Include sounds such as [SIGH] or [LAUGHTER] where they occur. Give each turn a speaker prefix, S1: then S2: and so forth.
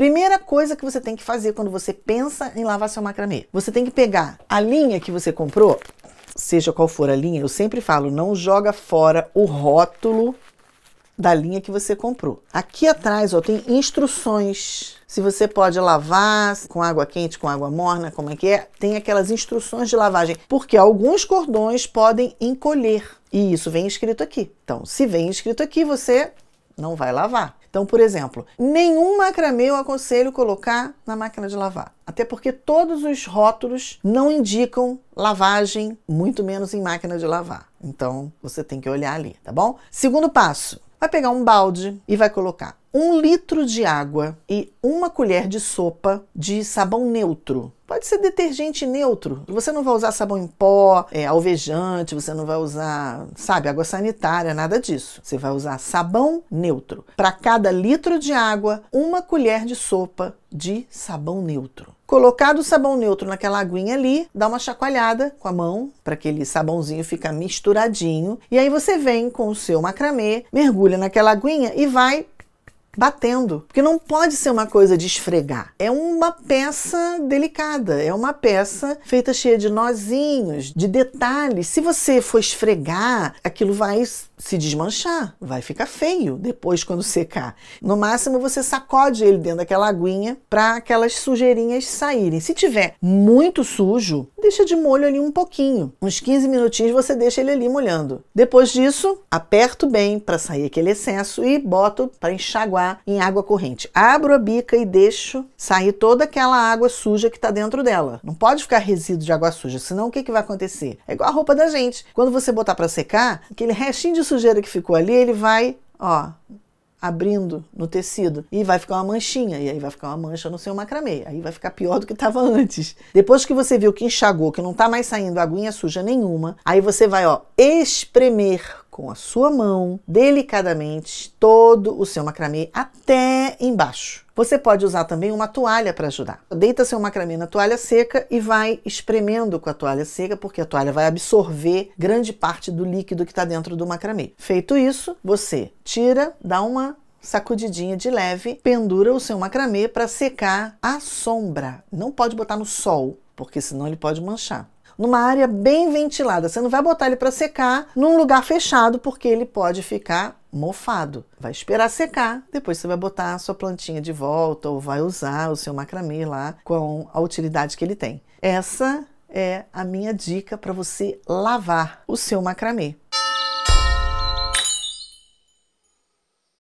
S1: Primeira coisa que você tem que fazer quando você pensa em lavar seu macramê, você tem que pegar a linha que você comprou, seja qual for a linha, eu sempre falo, não joga fora o rótulo da linha que você comprou. Aqui atrás, ó, tem instruções. Se você pode lavar com água quente, com água morna, como é que é? Tem aquelas instruções de lavagem, porque alguns cordões podem encolher. E isso vem escrito aqui. Então, se vem escrito aqui, você não vai lavar. Então, por exemplo, nenhum macramê eu aconselho colocar na máquina de lavar. Até porque todos os rótulos não indicam lavagem, muito menos em máquina de lavar. Então, você tem que olhar ali, tá bom? Segundo passo, vai pegar um balde e vai colocar um litro de água e uma colher de sopa de sabão neutro Pode ser detergente neutro. Você não vai usar sabão em pó, é, alvejante, você não vai usar, sabe, água sanitária, nada disso. Você vai usar sabão neutro. Para cada litro de água, uma colher de sopa de sabão neutro. Colocado o sabão neutro naquela aguinha ali, dá uma chacoalhada com a mão para aquele sabãozinho ficar misturadinho. E aí você vem com o seu macramê, mergulha naquela aguinha e vai batendo. Porque não pode ser uma coisa de esfregar. É uma peça delicada, é uma peça feita cheia de nozinhos, de detalhes. Se você for esfregar, aquilo vai se desmanchar, vai ficar feio depois quando secar. No máximo você sacode ele dentro daquela aguinha para aquelas sujeirinhas saírem. Se tiver muito sujo, deixa de molho ali um pouquinho. Uns 15 minutinhos você deixa ele ali molhando. Depois disso, aperto bem para sair aquele excesso e boto para enxaguar em água corrente. Abro a bica e deixo sair toda aquela água suja que está dentro dela. Não pode ficar resíduo de água suja, senão o que, que vai acontecer? É igual a roupa da gente. Quando você botar para secar, aquele restinho de sujeira que ficou ali, ele vai, ó, abrindo no tecido e vai ficar uma manchinha, e aí vai ficar uma mancha no seu macramê, aí vai ficar pior do que estava [LAUGHS] antes. Depois que você viu que enxagou, que não está mais saindo aguinha suja nenhuma, aí você vai, ó, espremer com a sua mão, delicadamente, todo o seu macramê até embaixo. Você pode usar também uma toalha para ajudar. Deita seu macramê na toalha seca e vai espremendo com a toalha seca, porque a toalha vai absorver grande parte do líquido que está dentro do macramê. Feito isso, você tira, dá uma sacudidinha de leve, pendura o seu macramê para secar à sombra. Não pode botar no sol, porque senão ele pode manchar numa área bem ventilada. Você não vai botar ele para secar num lugar fechado, porque ele pode ficar mofado. Vai esperar secar, depois você vai botar a sua plantinha de volta ou vai usar o seu macramê lá com a utilidade que ele tem. Essa é a minha dica para você lavar o seu macramê.